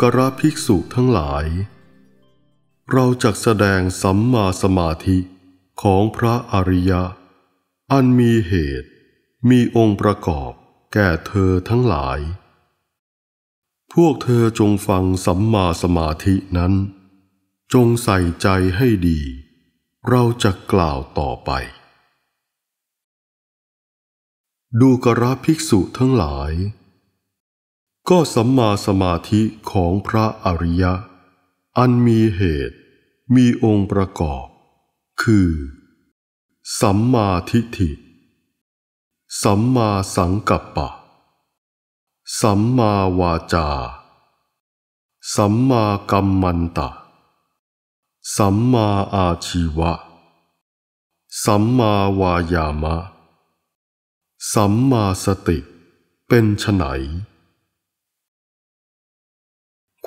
กระภิกษุทั้งหลาย เราจะแสดงสัมมาสมาธิของพระอริยะ อันมีเหตุมีองค์ประกอบแก่เธอทั้งหลาย พวกเธอจงฟังสัมมาสมาธินั้น จงใส่ใจให้ดี เราจะกล่าวต่อไป ดูกราภิกษุทั้งหลายก็สัมมาสมาธิของพระอริยะอันมีเหตุมีองค์ประกอบ คือ สัมมาทิฏฐิ สัมมาสังกัปปะ สัมมาวาจา สัมมากัมมันตะ สัมมาอาชีวะ สัมมาวายามะสัมมาสติเป็นไฉน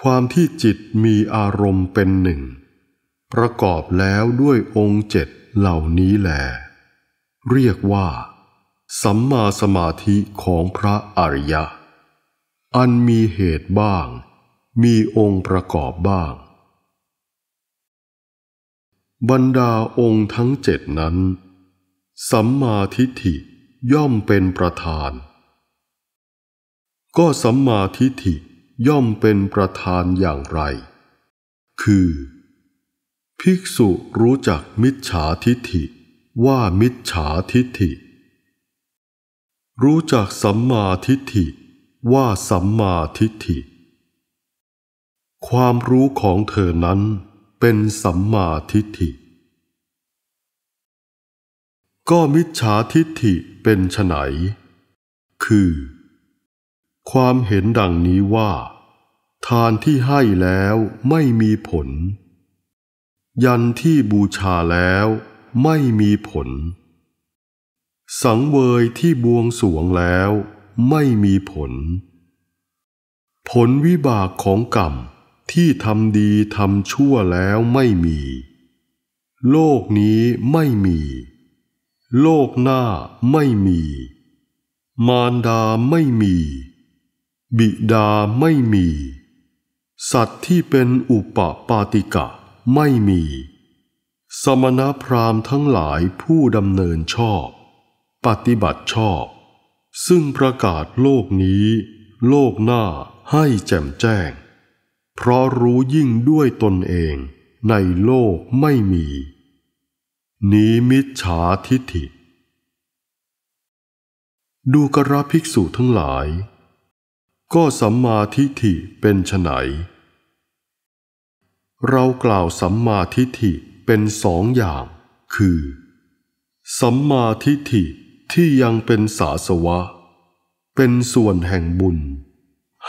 ความที่จิตมีอารมณ์เป็นหนึ่ง ประกอบแล้วด้วยองค์เจ็ดเหล่านี้แหลเรียกว่า สัมมาสมาธิของพระอริยะ อันมีเหตุบ้าง มีองค์ประกอบบ้าง บรรดาองค์ทั้งเจ็ดนั้น สัมมาทิฏฐิย่อมเป็นประธาน ก็สัมมาทิฏฐิย่อมเป็นประธานอย่างไร คือ ภิกษุรู้จักมิจฉาทิฐิ ว่ามิจฉาทิฐิ รู้จักสัมมาทิฐิ ว่าสัมมาทิฐิ ความรู้ของเธอนั้นเป็นสัมมาทิฐิ ก็มิจฉาทิฐิเป็นไฉนคือ ความเห็นดังนี้ว่าทานที่ให้แล้วไม่มีผล ยันที่บูชาแล้วไม่มีผล สังเวยที่บวงสวงแล้วไม่มีผล ผลวิบากของกรรมที่ทำดีทำชั่วแล้วไม่มี โลกนี้ไม่มี โลกหน้าไม่มี มารดาไม่มี บิดาไม่มีสัตว์ที่เป็นอุปปาติกะไม่มี สมณพราหมณ์ทั้งหลายผู้ดำเนินชอบ ปฏิบัติชอบ ซึ่งประกาศโลกนี้ โลกหน้าให้แจ่มแจ้ง เพราะรู้ยิ่งด้วยตนเองในโลกไม่มีนิมิจฉาทิฐิ ดูกระภิกษุทั้งหลายก็สัมมาทิฏฐิเป็นไฉนเรากล่าวสัมมาทิฏฐิเป็นสองอย่าง คือ สัมมาทิฏฐิที่ยังเป็นสาสวะ เป็นส่วนแห่งบุญ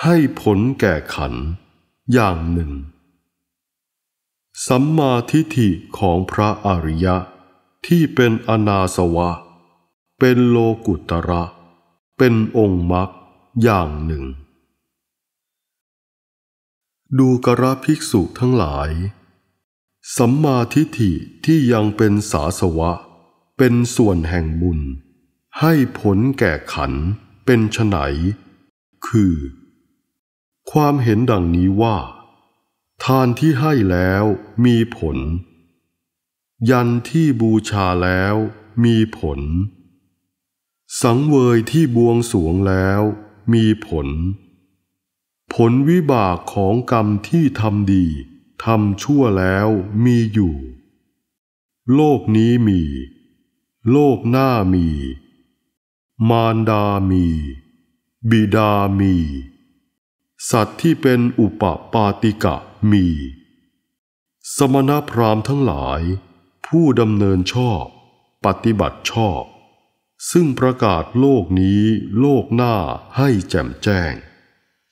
ให้ผลแก่ขัน อย่างหนึ่ง สัมมาทิฏฐิของพระอริยะที่เป็นอนาสวะ เป็นโลกุตระ เป็นองค์มรรคอย่างหนึ่งดูกระภิกษุทั้งหลาย สัมมาทิฏฐิที่ยังเป็นสาสวะ เป็นส่วนแห่งบุญ ให้ผลแก่ขันเป็นฉไนคือ ความเห็นดังนี้ว่า ทานที่ให้แล้วมีผล ยันที่บูชาแล้วมีผล สังเวยที่บวงสวงแล้วมีผลผลวิบากของกรรมที่ทำดีทำชั่วแล้วมีอยู่ โลกนี้มี โลกหน้ามี มารดามี บิดามี สัตว์ที่เป็นอุปปาติกะมี สมณพราหมณ์ทั้งหลาย ผู้ดำเนินชอบปฏิบัติชอบ ซึ่งประกาศโลกนี้โลกหน้าให้แจ่มแจ้ง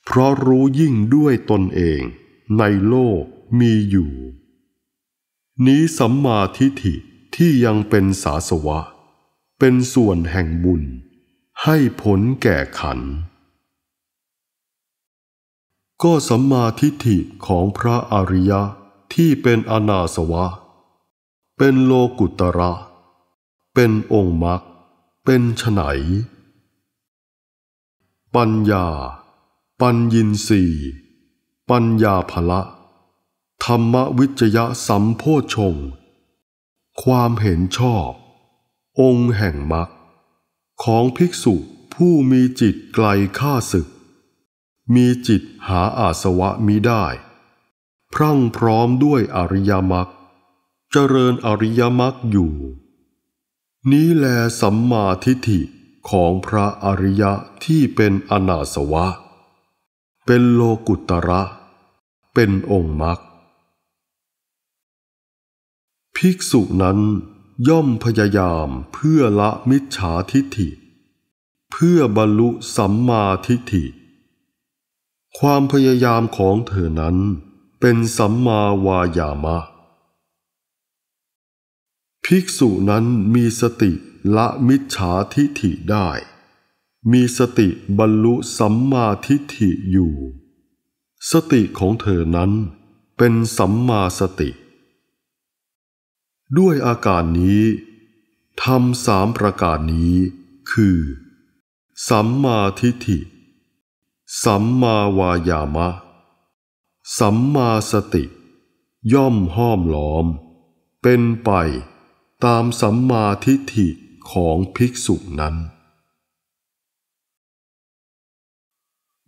เพราะรู้ยิ่งด้วยตนเองในโลกมีอยู่ นี้สัมมาทิฏฐิที่ยังเป็นสาสวะ เป็นส่วนแห่งบุญ ให้ผลแก่ขัน ก็สัมมาทิฏฐิของพระอริยะ ที่เป็นอนาสวะ เป็นโลกุตระเป็นองค์มรรคเป็นไฉนปัญญาปัญญีสีปัญญาภละ ธรรมวิจยะสัมโพชงความเห็นชอบ องค์แห่งมรรคของภิกษุผู้มีจิตไกลข้าศึก มีจิตหาอาสวะมิได้ พรั่งพร้อมด้วยอริยมรรคเจริญอริยมรรคอยู่ นี้แลสัมมาทิฏฐิของพระอริยะที่เป็นอนาสวะเป็นโลกุตระ เป็นองค์มรรค ภิกษุนั้นย่อมพยายามเพื่อละมิจฉาทิฏฐิ เพื่อบรรลุสัมมาทิฏฐิ ความพยายามของเธอนั้นเป็นสัมมาวายามะ ภิกษุนั้นมีสติละมิจฉาทิฏฐิได้มีสติบรรลุสัมมาทิฏฐิอยู่ สติของเธอนั้นเป็นสัมมาสติ ด้วยอาการนี้ทำสามประการนี้คือ สัมมาทิฏฐิ สัมมาวายามะ สัมมาสติย่อมห้อมล้อม เป็นไปตามสัมมาทิฏฐิของภิกษุนั้น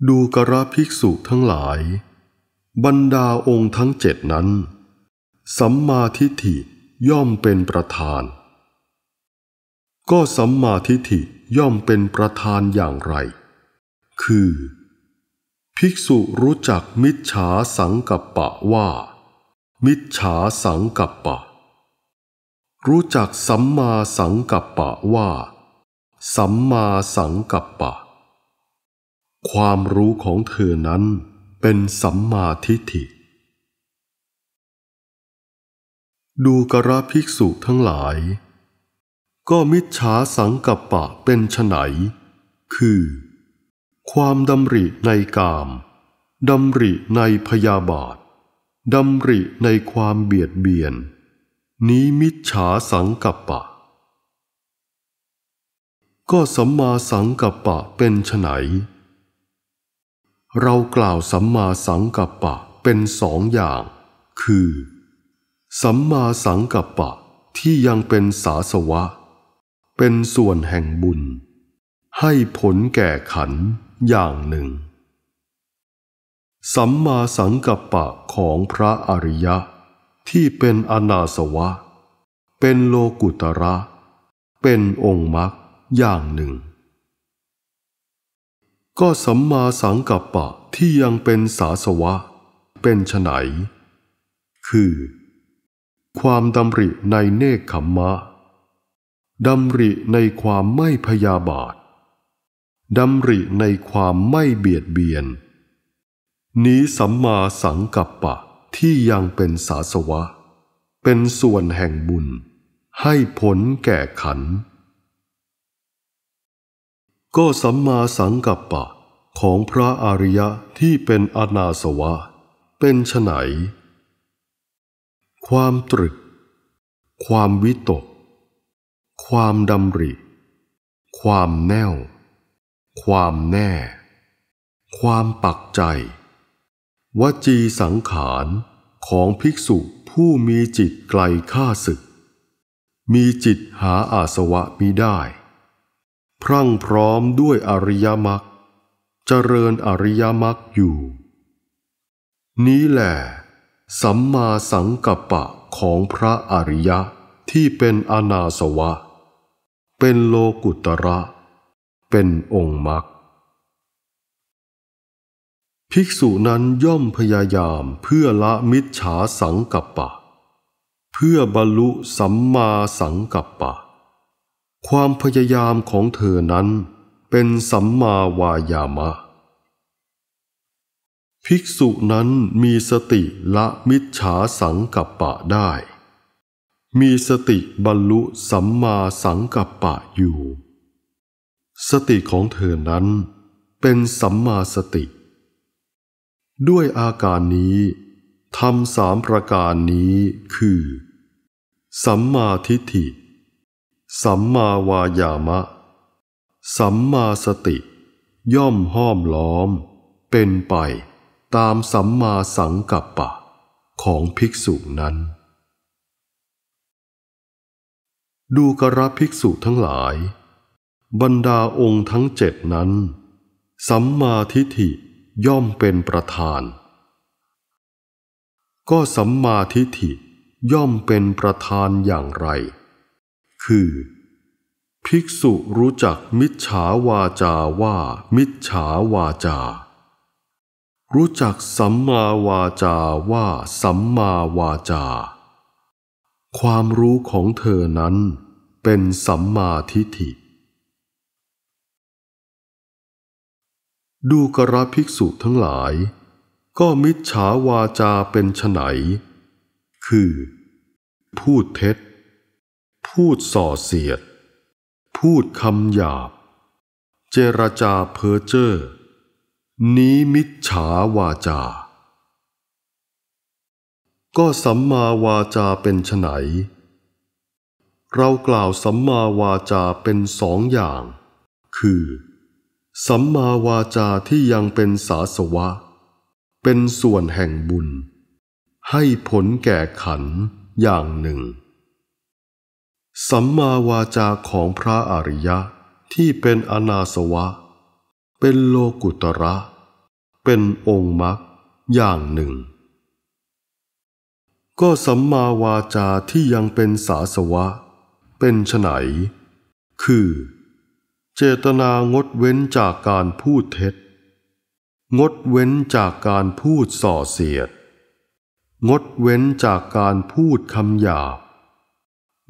ดูกระภิกษุทั้งหลาย บรรดาองค์ทั้งเจ็ดนั้น สัมมาทิฏฐิย่อมเป็นประธาน ก็สัมมาทิฏฐิย่อมเป็นประธานอย่างไร คือ ภิกษุรู้จักมิจฉาสังกัปปะว่า มิจฉาสังกัปปะ รู้จักสัมมาสังกัปปะว่า สัมมาสังกัปปะความรู้ของเธอนั้นเป็นสัมมาทิฏฐิ ดูกระภิกษุทั้งหลาย ก็มิจฉาสังกัปปะเป็นไนคือ ความดำริในกามดำริในพยาบาทดำริในความเบียดเบียน นี้มิจฉาสังกัปปะ ก็สัมมาสังกัปปะเป็นไฉนเรากล่าวสัมมาสังกัปปะเป็นสองอย่าง คือ สัมมาสังกัปปะที่ยังเป็นสาสวะ เป็นส่วนแห่งบุญ ให้ผลแก่ขันอย่างหนึ่ง สัมมาสังกัปปะของพระอริยะที่เป็นอนาสวะ เป็นโลกุตระ เป็นองค์มรรค อย่างหนึ่งก็สัมมาสังกัปปะที่ยังเป็นสาสวะเป็นไฉน คือ ความดำริในเนคขมมะดำริในความไม่พยาบาทดำริในความไม่เบียดเบียน นี้สัมมาสังกัปปะที่ยังเป็นสาสวะ เป็นส่วนแห่งบุญให้ผลแก่ขันธ์ก็สัมมาสังกัปปะของพระอริยะที่เป็นอนาสวะ เป็นไนความตรึก ความวิตก ความดำริความแน่ว ความแน่ ความปักใจวจีสังขารของภิกษุผู้มีจิตไกลข้าศึก มีจิตหาอาสวะมิได้พรั่งพร้อมด้วยอริยมรรคเจริญอริยมรรคอยู่ นี้แหละ สัมมาสังกัปปะของพระอริยะที่เป็นอนาสวะ เป็นโลกุตระ เป็นองค์มรรคภิกษุนั้นย่อมพยายามเพื่อละมิจฉาสังกัปปะ เพื่อบรรลุสัมมาสังกัปปะความพยายามของเธอนั้นเป็นสัมมาวายามะ ภิกษุนั้นมีสติละมิจฉาสังกัปปะได้ มีสติบรรลุสัมมาสังกัปปะอยู่ สติของเธอนั้นเป็นสัมมาสติ ด้วยอาการนี้ทำสามประการนี้คือ สัมมาทิฏฐิสัมมาวายามะ สัมมาสติย่อมห้อมล้อม เป็นไปตามสัมมาสังกัปปะของภิกษุนั้น ดูกระภิกษุทั้งหลาย บรรดาองค์ทั้งเจ็ดนั้น สัมมาทิฏฐิย่อมเป็นประธาน ก็สัมมาทิฏฐิย่อมเป็นประธานอย่างไรคือ ภิกษุรู้จักมิจฉาวาจาว่า มิจฉาวาจา รู้จักสัมมาวาจาว่าสัมมาวาจา ความรู้ของเธอนั้นเป็นสัมมาทิฏฐิ ดูกระภิกษุทั้งหลาย ก็มิจฉาวาจาเป็นไฉนคือ พูดเท็จพูดส่อเสียด พูดคำหยาบ เจรจาเพ้อเจ้อนี้มิจฉาวาจา ก็สัมมาวาจาเป็นไนเรากล่าวสัมมาวาจาเป็นสองอย่าง คือ สัมมาวาจาที่ยังเป็นสาสวะ เป็นส่วนแห่งบุญ ให้ผลแก่ขันอย่างหนึ่งสัมมาวาจาของพระอริยะที่เป็นอนาสวะ เป็นโลกุตระ เป็นองค์มรรคอย่างหนึ่ง ก็สัมมาวาจาที่ยังเป็นสาสวะ เป็นฉไนคือเจตนางดเว้นจากการพูดเท็จ งดเว้นจากการพูดส่อเสียด งดเว้นจากการพูดคำหยาบ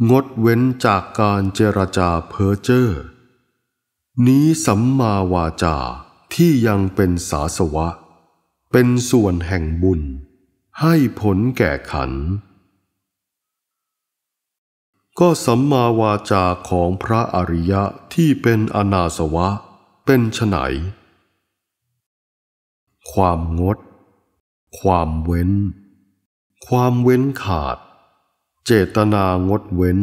งดเว้นจากการเจรจาเพ้อเจ้อนี้สัมมาวาจาที่ยังเป็นสาสวะ เป็นส่วนแห่งบุญให้ผลแก่ขัน ก็สัมมาวาจาของพระอริยะที่เป็นอนาสวะเป็นฉไนความงด ความเว้น ความเว้นขาดเจตนางดเว้น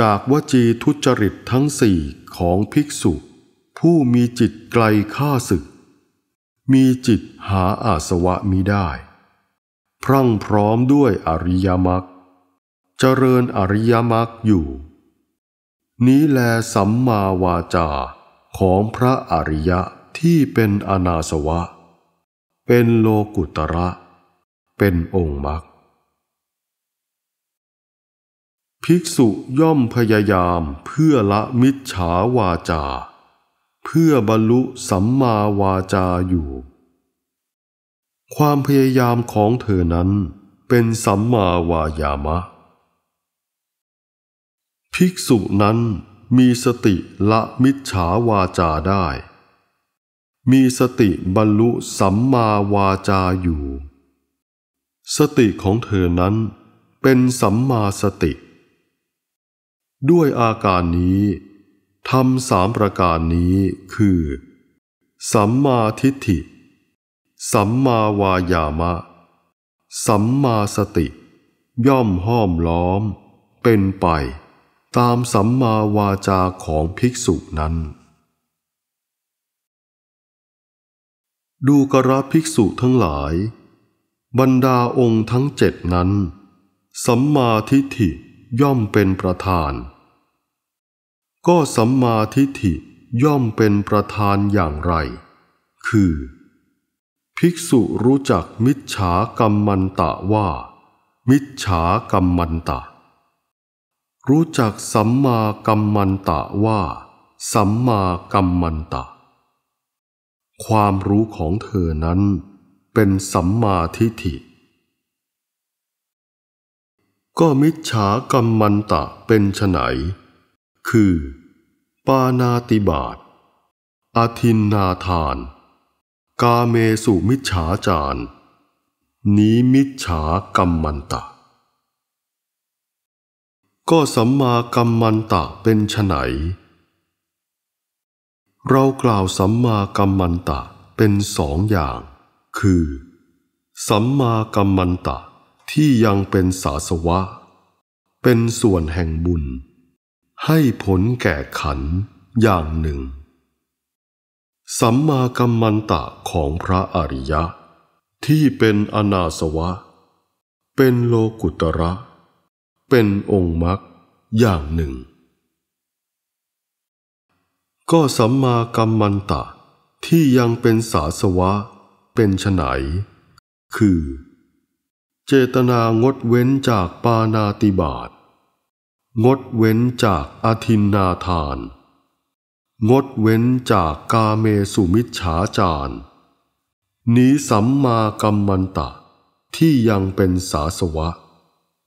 จากวจีทุจริตทั้งสี่ของภิกษุ ผู้มีจิตไกลข้าศึก มีจิตหาอาสวะมิได้ พรั่งพร้อมด้วยอริยมรรคเจริญอริยมรรคอยู่ นี้แลสัมมาวาจาของพระอริยะที่เป็นอนาสวะ เป็นโลกุตระ เป็นองค์มรรคภิกษุย่อมพยายามเพื่อละมิจฉาวาจา เพื่อบรรลุสัมมาวาจาอยู่ ความพยายามของเธอนั้นเป็นสัมมาวายามะ ภิกษุนั้นมีสติละมิจฉาวาจาได้ มีสติบรรลุสัมมาวาจาอยู่ สติของเธอนั้นเป็นสัมมาสติด้วยอาการนี้ทำสามประการนี้คือ สัมมาทิฏฐิ สัมมาวายามะ สัมมาสติ ย่อมห้อมล้อมเป็นไปตามสัมมาวาจาของภิกษุนั้น ดูกระภิกษุทั้งหลาย บรรดาองค์ทั้งเจ็ดนั้น สัมมาทิฏฐิย่อมเป็นประธานก็สัมมาทิฏฐิย่อมเป็นประธานอย่างไร คือ ภิกษุรู้จักมิจฉากรรมันตะว่า มิจฉากรรมันตะ รู้จักสัมมากรรมันตะว่า สัมมากรรมันตะ ความรู้ของเธอนั้นเป็นสัมมาทิฏฐิ ก็มิจฉากรรมันตะเป็นไฉนคือปานาติบาตอธินนาทาน กาเมสุมิจฉาจาร นี้มิจฉากรรมันตะ ก็สัมมากรรมันตะเป็นไฉนเรากล่าวสัมมากรรมันตะเป็นสองอย่าง คือ สัมมากรรมันตะ ที่ยังเป็นสาสวะ เป็นส่วนแห่งบุญให้ผลแก่ขันอย่างหนึ่ง สัมมากัมมันตะของพระอริยะ ที่เป็นอนาสวะ เป็นโลกุตระ เป็นองค์มรรคอย่างหนึ่ง ก็สัมมากัมมันตะที่ยังเป็นสาสวะเป็นไฉนคือ เจตนางดเว้นจากปานาติบาตงดเว้นจากอธินนาทาน งดเว้นจากกาเมสุมิชฉาจาร นี้สัมมากัมมันตะ ที่ยังเป็นสาสวะ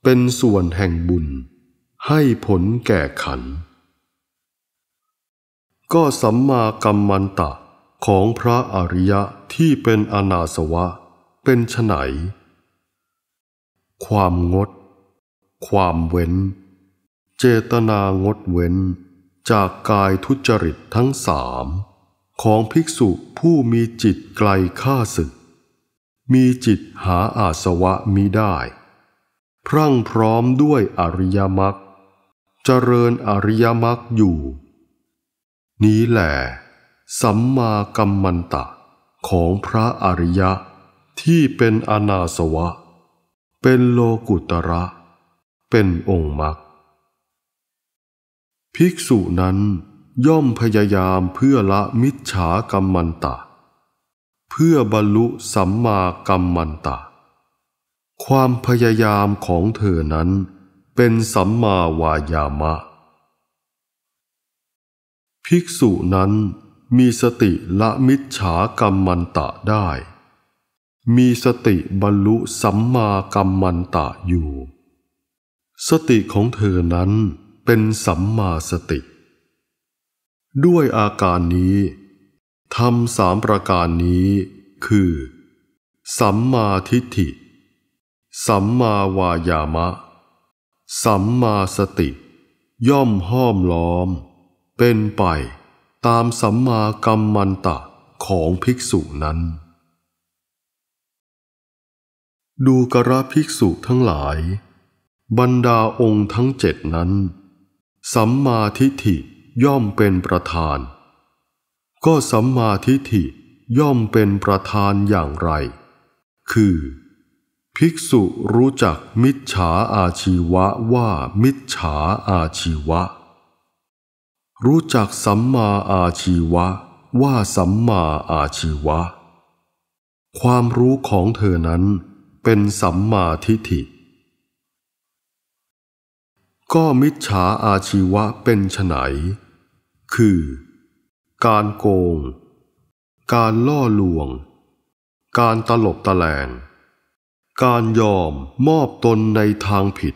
เป็นส่วนแห่งบุญ ให้ผลแก่ขัน ก็สัมมากัมมันตะ ของพระอริยะที่เป็นอนาสวะ เป็นไฉนความงด ความเว้นเจตนางดเว้น จากกายทุจริตทั้งสามของภิกษุผู้มีจิตไกลข้าศึก มีจิตหาอาสวะมิได้ พรั่งพร้อมด้วยอริยมรรคเจริญอริยมรรคอยู่ นี้แหละสัมมากัมมันตะของพระอริยะที่เป็นอนาสวะ เป็นโลกุตระ เป็นองค์มรรคภิกษุนั้นย่อมพยายามเพื่อละมิจฉากรรมันตะ เพื่อบรรลุสัมมากรรมันตะ ความพยายามของเธอนั้นเป็นสัมมาวายามะ ภิกษุนั้นมีสติละมิจฉากรรมันตะได้ มีสติบรรลุสัมมากรรมันตะอยู่ สติของเธอนั้นเป็นสัมมาสติ ด้วยอาการนี้ทำสามประการนี้คือ สัมมาทิฏฐิ สัมมาวายามะ สัมมาสติ ย่อมห้อมล้อม เป็นไปตามสัมมากรรมมันตะของภิกษุนั้น ดูกระภิกษุทั้งหลาย บรรดาองค์ทั้งเจ็ดนั้นสัมมาทิฏฐิย่อมเป็นประธาน ก็สัมมาทิฏฐิย่อมเป็นประธานอย่างไร คือ ภิกษุรู้จักมิจฉาอาชีวะ ว่ามิจฉาอาชีวะ รู้จักสัมมาอาชีวะ ว่าสัมมาอาชีวะ ความรู้ของเธอนั้นเป็นสัมมาทิฏฐิก็มิจฉาอาชีวะเป็นไนคือ การโกง การล่อลวง การตลบตะแลงการยอมมอบตนในทางผิด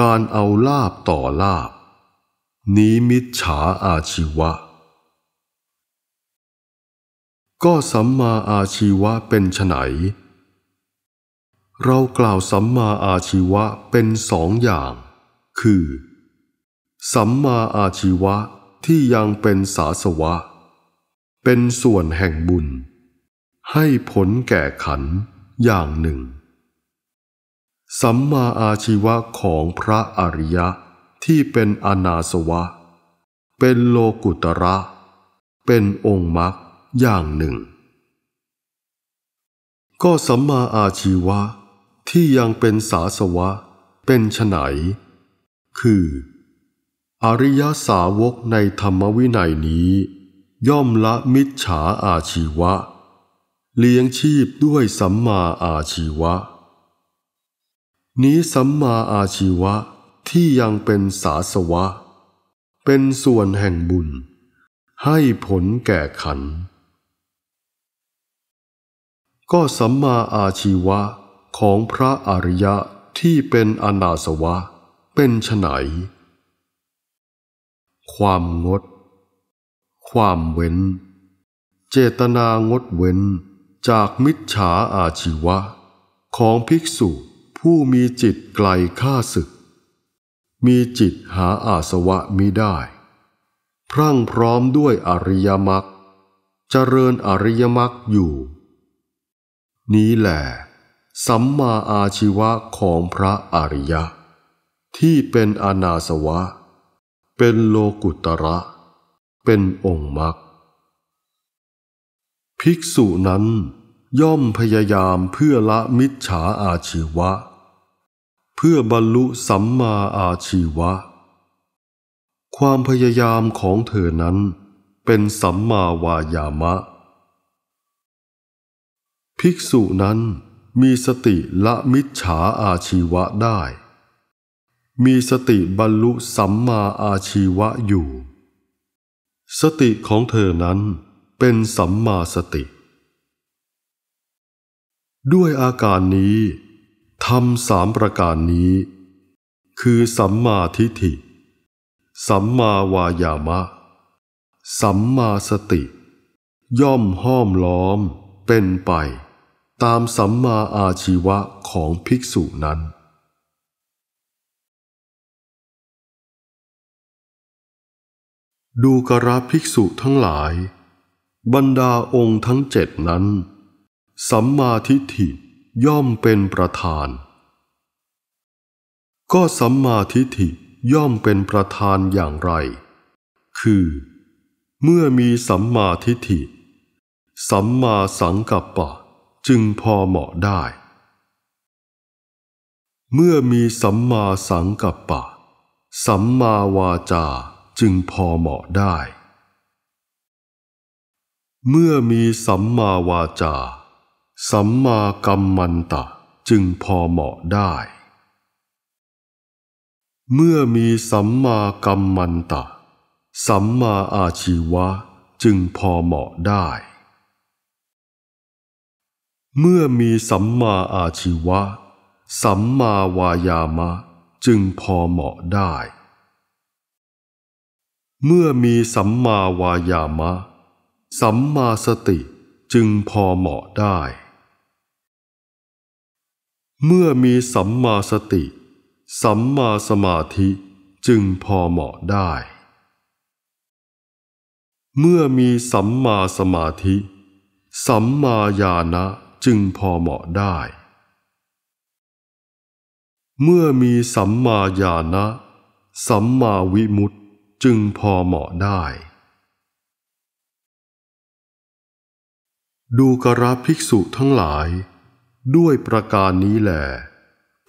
การเอาลาบต่อลาบ นี้มิจฉาอาชีวะ ก็สัมมาอาชีวะเป็นไนเรากล่าวสัมมาอาชีวะเป็นสองอย่างคือสัมมาอาชีวะที่ยังเป็นสาสวะ เป็นส่วนแห่งบุญให้ผลแก่ขันอย่างหนึ่ง สัมมาอาชีวะของพระอริยะที่เป็นอนาสวะ เป็นโลกุตระเป็นองค์มรรคอย่างหนึ่ง ก็สัมมาอาชีวะที่ยังเป็นสาสวะ เป็นฉไนคือ อริยสาวกในธรรมวินัยนี้ ย่อมละมิจฉาอาชีวะ เลี้ยงชีพด้วยสัมมาอาชีวะ นี้สัมมาอาชีวะที่ยังเป็นสาสวะ เป็นส่วนแห่งบุญ ให้ผลแก่ขัน ก็สัมมาอาชีวะของพระอริยะที่เป็นอนาสวะเป็นไฉนความงด ความเว้น เจตนางดเว้น จากมิจฉาอาชีวะ ของภิกษุผู้มีจิตไกลฆ่าศึก มีจิตหาอาสวะมิได้ พรั่งพร้อมด้วยอริยมรรคเจริญอริยมรรคอยู่ นี้แหละสัมมาอาชีวะของพระอริยะที่เป็นอนาสวะ เป็นโลกุตระ เป็นองค์มรรคภิกษุนั้นย่อมพยายามเพื่อ ละมิจฉาอาชีวะ เพื่อบรรลุสัมมาอาชีวะ ความพยายามของเธอนั้นเป็นสัมมาวายามะ ภิกษุนั้นมีสติละมิจฉาอาชีวะได้มีสติบรรลุสัมมาอาชีวะอยู่ สติของเธอนั้นเป็นสัมมาสติ ด้วยอาการนี้ทำสามประการนี้ คือสัมมาทิฏฐิ สัมมาวายามะ สัมมาสติ ย่อมห้อมล้อมเป็นไปตามสัมมาอาชีวะของภิกษุนั้นดูกระภิกษุทั้งหลาย บรรดาองค์ทั้งเจ็ดนั้นสัมมาทิฏฐิย่อมเป็นประธาน ก็สัมมาทิฏฐิย่อมเป็นประธานอย่างไร คือ เมื่อมีสัมมาทิฏฐิ สัมมาสังกัปปะจึงพอเหมาะได้ เมื่อมีสัมมาสังกัปปะ สัมมาวาจาจึงพอเหมาะได้ เมื่อมีสัมมาวาจา สัมมากัมมันตะจึงพอเหมาะได้ เมื่อมีสัมมากัมมันตะ สัมมาอาชีวะ จึงพอเหมาะได้ เมื่อมีสัมมาอาชีวะ สัมมาวายามะจึงพอเหมาะได้เมื่อมีสัมมาวายามะ สัมมาสติจึงพอเหมาะได้ เมื่อมีสัมมาสติ สัมมาสมาธิจึงพอเหมาะได้ เมื่อมีสัมมาสมาธิ สัมมาญาณะจึงพอเหมาะได้ เมื่อมีสัมมาญาณะสัมมาวิมุตตจึงพอเหมาะได้ ดูกราภิกษุทั้งหลาย ด้วยประการนี้แหล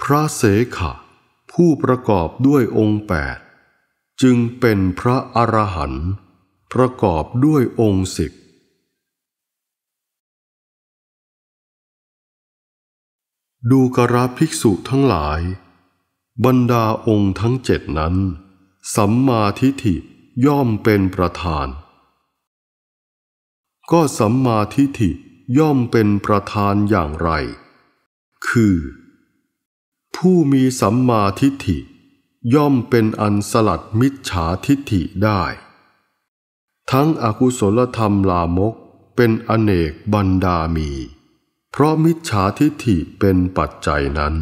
พระเสขะผู้ประกอบด้วยองค์แปด จึงเป็นพระอรหันต์ประกอบด้วยองค์สิบดูกราภิกษุทั้งหลาย บรรดาองค์ทั้งเจ็ดนั้นสัมมาทิฏฐิย่อมเป็นประธาน ก็สัมมาทิฏฐิย่อมเป็นประธานอย่างไร คือ ผู้มีสัมมาทิฏฐิ ย่อมเป็นอันสลัดมิจฉาทิฏฐิได้ ทั้งอกุศลธรรมลามกเป็นอเนกบรรดามี เพราะมิจฉาทิฏฐิเป็นปัจจัยนั้น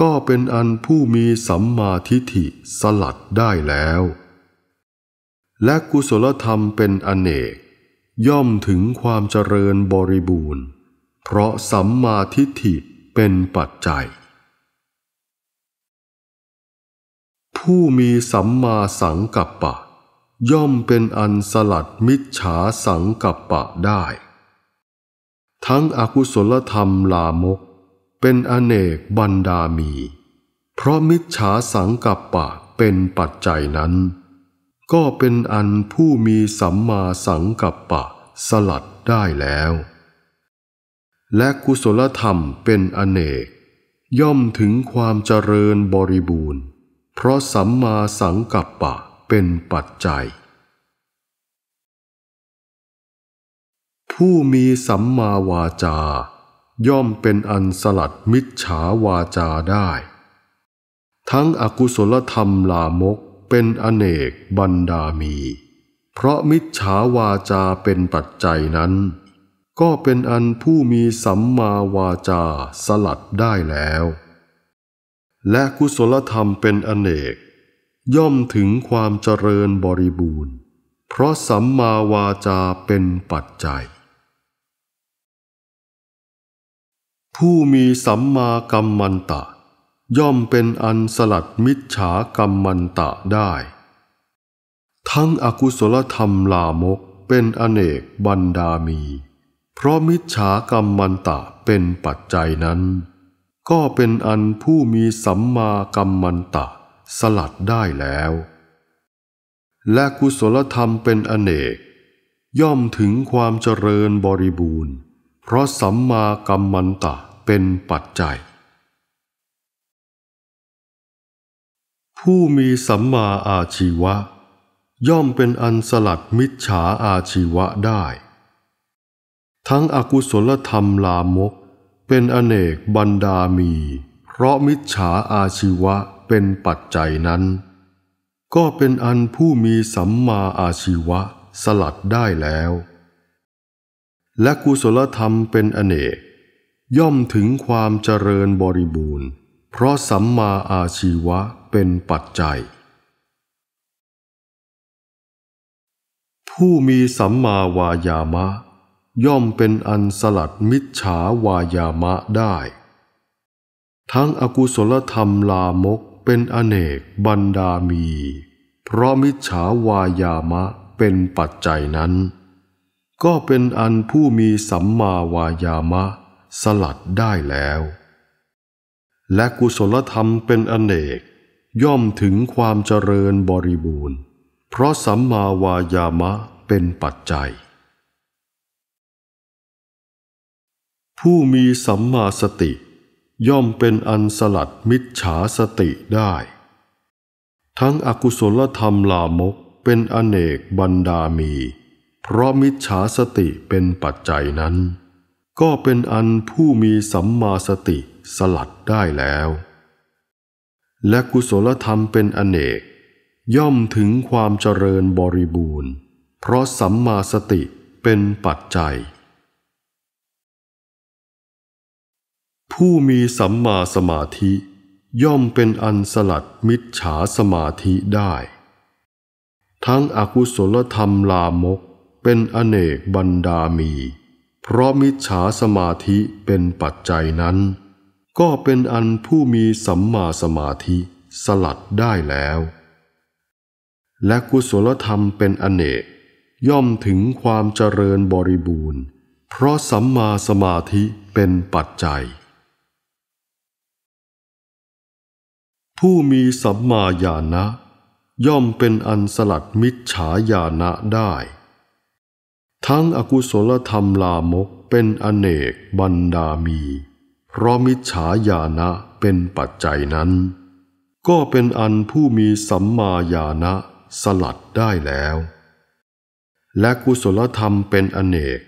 ก็เป็นอันผู้มีสัมมาทิฏฐิสลัดได้แล้ว และกุศลธรรมเป็นอเนก ย่อมถึงความเจริญบริบูรณ์ เพราะสัมมาทิฏฐิเป็นปัจจัย ผู้มีสัมมาสังกัปปะ ย่อมเป็นอันสลัดมิจฉาสังกัปปะได้ ทั้งอกุศลธรรมลามกเป็นอเนกบรรดามี เพราะมิจฉาสังกัปปะเป็นปัจจัยนั้น ก็เป็นอันผู้มีสัมมาสังกัปปะสลัดได้แล้ว และกุศลธรรมเป็นอเนก ย่อมถึงความเจริญบริบูรณ์ เพราะสัมมาสังกัปปะเป็นปัจจัย ผู้มีสัมมาวาจาย่อมเป็นอันสลัดมิจฉาวาจาได้ ทั้งอกุศลธรรมลามกเป็นอเนกบรรดามี เพราะมิจฉาวาจาเป็นปัจจัยนั้น ก็เป็นอันผู้มีสัมมาวาจาสลัดได้แล้ว และกุศลธรรมเป็นอเนกย่อมถึงความเจริญบริบูรณ์ เพราะสัมมาวาจาเป็นปัจจัยผู้มีสัมมากัมมันตะ ย่อมเป็นอันสลัดมิจฉากัมมันตะได้ ทั้งอกุศลธรรมลามกเป็นอเนกบรรดามี เพราะมิจฉากรรมมันตะเป็นปัจจัยนั้น ก็เป็นอันผู้มีสัมมากรรมมันตะ สลัดได้แล้ว และกุศลธรรมเป็นอเนก ย่อมถึงความเจริญบริบูรณ์ เพราะสัมมากรรมมันตะเป็นปัจจัย ผู้มีสัมมาอาชีวะ ย่อมเป็นอันสลัดมิจฉาอาชีวะได้ ทั้งอกุศลธรรมลามก เป็นอเนกบรรดามี เพราะมิจฉาอาชีวะเป็นปัจจัยนั้น ก็เป็นอันผู้มีสัมมาอาชีวะสลัดได้แล้วและกุศลธรรมเป็นอเนกย่อมถึงความเจริญบริบูรณ์ เพราะสัมมาอาชีวะเป็นปัจจัย ผู้มีสัมมาวายามะ ย่อมเป็นอันสลัดมิจฉาวายามะได้ ทั้งอกุศลธรรมลามกเป็นอเนกบรรดามี เพราะมิจฉาวายามะเป็นปัจจัยนั้น ก็เป็นอันผู้มีสัมมาวายามะสลัดได้แล้ว และกุศลธรรมเป็นอเนกย่อมถึงความเจริญบริบูรณ์ เพราะสัมมาวายามะเป็นปัจจัย ผู้มีสัมมาสติ ย่อมเป็นอันสลัดมิจฉาสติได้ ทั้งอกุศลธรรมลามกเป็นอเนกบรรดามี เพราะมิจฉาสติเป็นปัจจัยนั้นก็เป็นอันผู้มีสัมมาสติสลัดได้แล้ว และกุศลธรรมเป็นอเนก ย่อมถึงความเจริญบริบูรณ์ เพราะสัมมาสติเป็นปัจจัย ผู้มีสัมมาสมาธิ ย่อมเป็นอันสลัดมิจฉาสมาธิได้ ทั้งอกุศลธรรมลามกเป็นอเนกบรรดามีเพราะมิจฉาสมาธิเป็นปัจจัยนั้น ก็เป็นอันผู้มีสัมมาสมาธิสลัดได้แล้ว และกุศลธรรมเป็นอเนก ย่อมถึงความเจริญบริบูรณ์ เพราะสัมมาสมาธิเป็นปัจจัย ผู้มีสัมมาญาณนะย่อมเป็นอันสลัดมิจฉาญาณะได้ทั้งอกุศลธรรมลามกเป็นอเนกบรรดามี เพราะมิจฉาญาณะเป็นปัจจัยนั้น ก็เป็นอันผู้มีสัมมาญาณะสลัดได้แล้ว และกุศลธรรมเป็นอเนก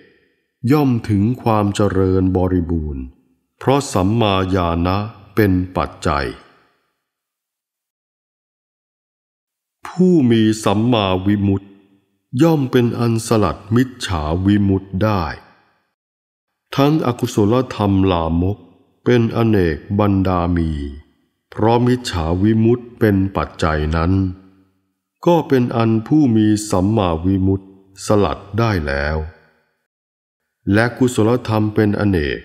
ย่อมถึงความเจริญบริบูรณ์ เพราะสัมมาญาณะเป็นปัจจัย ผู้มีสัมมาวิมุตติย่อมเป็นอันสลัดมิจฉาวิมุตได้ ทั้งอกุศลธรรมลามกเป็นอเนกบรรดามี เพราะมิจฉาวิมุตเป็นปัจจัยนั้น ก็เป็นอันผู้มีสัมมาวิมุตสลัดได้แล้ว และกุศลธรรมเป็นอเนก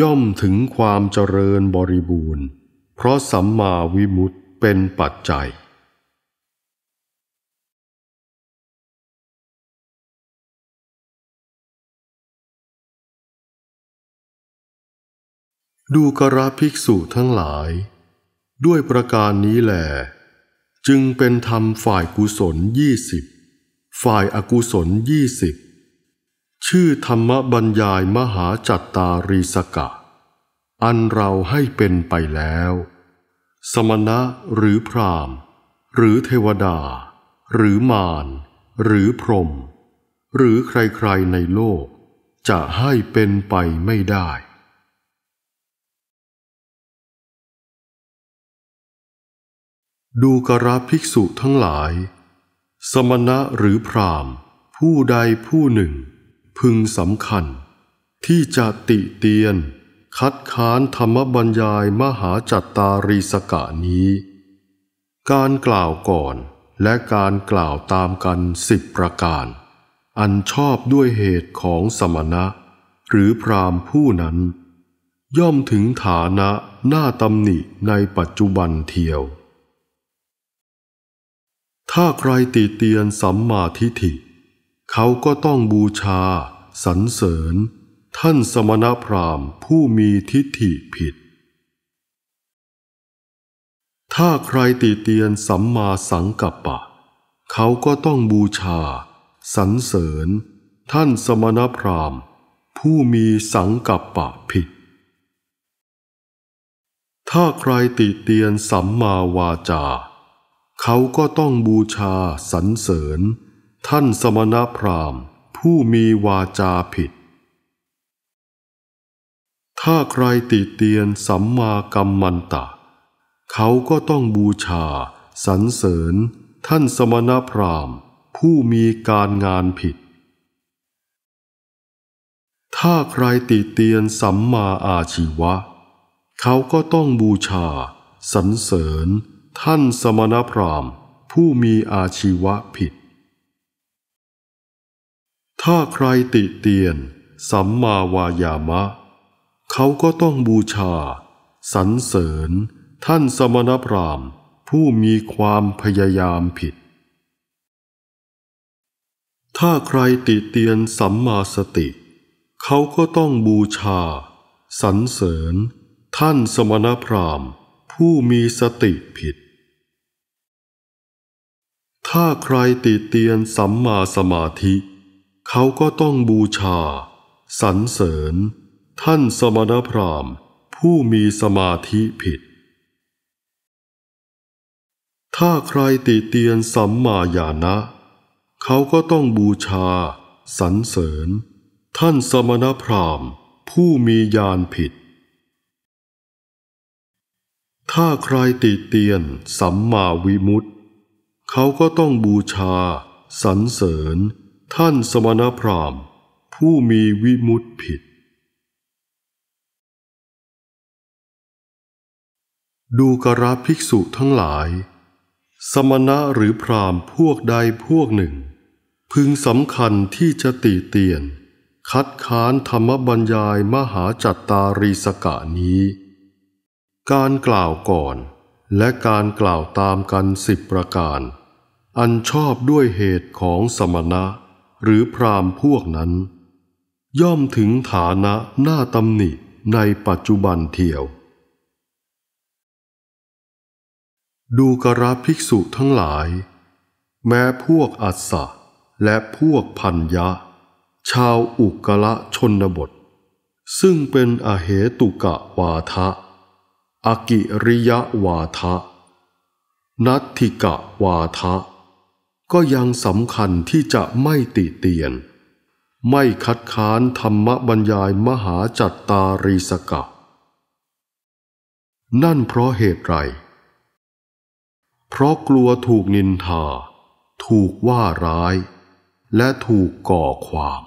ย่อมถึงความเจริญบริบูรณ์ เพราะสัมมาวิมุตเป็นปัจจัยดูกระภิกษุทั้งหลาย ด้วยประการนี้แหล จึงเป็นธรรมฝ่ายกุศลยี่สิบฝ่ายอากุศลยี่สิบชื่อธรรมบรรยายมหาจัตตารีสกะ อันเราให้เป็นไปแล้ว สมณะหรือพรามหรือเทวดา หรือมารหรือพรหมหรือใครๆในโลก จะให้เป็นไปไม่ได้ดูกระภิกษุทั้งหลาย สมณะหรือพรามผู้ใดผู้หนึ่ง พึงสำคัญ ที่จะติเตียน คัดค้านธรรมบัญญายมหาจัตตารีสกะนี้ การกล่าวก่อนและการกล่าวตามกันสิบประการ อันชอบด้วยเหตุของสมณะ หรือพรามผู้นั้น ย่อมถึงฐานะหน้าตำหนิในปัจจุบันเทียวถ้าใครติเตียนสัมมาทิฏฐิ เขาก็ต้องบูชาสรรเสริญ ท่านสมณพราหมณ์ผู้มีทิฏฐิผิด ถ้าใครติเตียนสัมมาสังกัปปะ เขาก็ต้องบูชาสรรเสริญ ท่านสมณพราหมณ์ ผู้มีสังกัปปะผิด ถ้าใครติเตียนสัมมาวาจาเขาก็ต้องบูชาสรรเสริญ ท่านสมณพราหมณ์ ผู้มีวาจาผิด ถ้าใครติเตียนสัมมากัมมันตะ เขาก็ต้องบูชาสรรเสริญ ท่านสมณพราหมณ์ ผู้มีการงานผิด ถ้าใครติเตียนสัมมาอาชีวะ เขาก็ต้องบูชา สรรเสริญท่านสมณพราหมณ์ ผู้มีอาชีวะผิด ถ้าใครติเตียน สัมมาวายามะ เขาก็ต้องบูชา สรรเสริญ ท่านสมณพราหมณ์ ผู้มีความพยายามผิด ถ้าใครติเตียนสัมมาสติ เขาก็ต้องบูชา สรรเสริญ ท่านสมณพราหมณ์ ผู้มีสติผิดถ้าใครติเตียนสัมมาสมาธิ เขาก็ต้องบูชา สรรเสริญ ท่านสมณพราหมณ์ ผู้มีสมาธิผิด ถ้าใครติเตียนสัมมาญาณะเขาก็ต้องบูชา สรรเสริญ ท่านสมณพราหมณ์ ผู้มีญาณผิด ถ้าใครติเตียนสัมมาวิมุตติเขาก็ต้องบูชา สรรเสริญ ท่านสมณพราหมณ์ผู้มีวิมุตติผิด ดูกราภิกษุทั้งหลาย สมณะหรือพราหมณ์พวกใดพวกหนึ่ง พึงสำคัญที่จะตีเตียน คัดค้านธรรมบัญญายมหาจัตตารีสกะนี้ การกล่าวก่อนและการกล่าวตามกันสิบประการอันชอบด้วยเหตุของสมณะหรือพรามพวกนั้น ย่อมถึงฐานะหน้าตำหนิในปัจจุบันเทียว ดูกระภิกษุทั้งหลาย แม้พวกอัสสะและพวกพัญญะชาวอุกละชนบท ซึ่งเป็นอเหตุกะวาทะอกิริยะวาทะนัตถิกะวาทะก็ยังสำคัญที่จะไม่ติเตียน ไม่คัดค้านธรรมบัญญายมหาจัตตารีสกะ นั่นเพราะเหตุไร เพราะกลัวถูกนินทา ถูกว่าร้าย และถูกก่อความ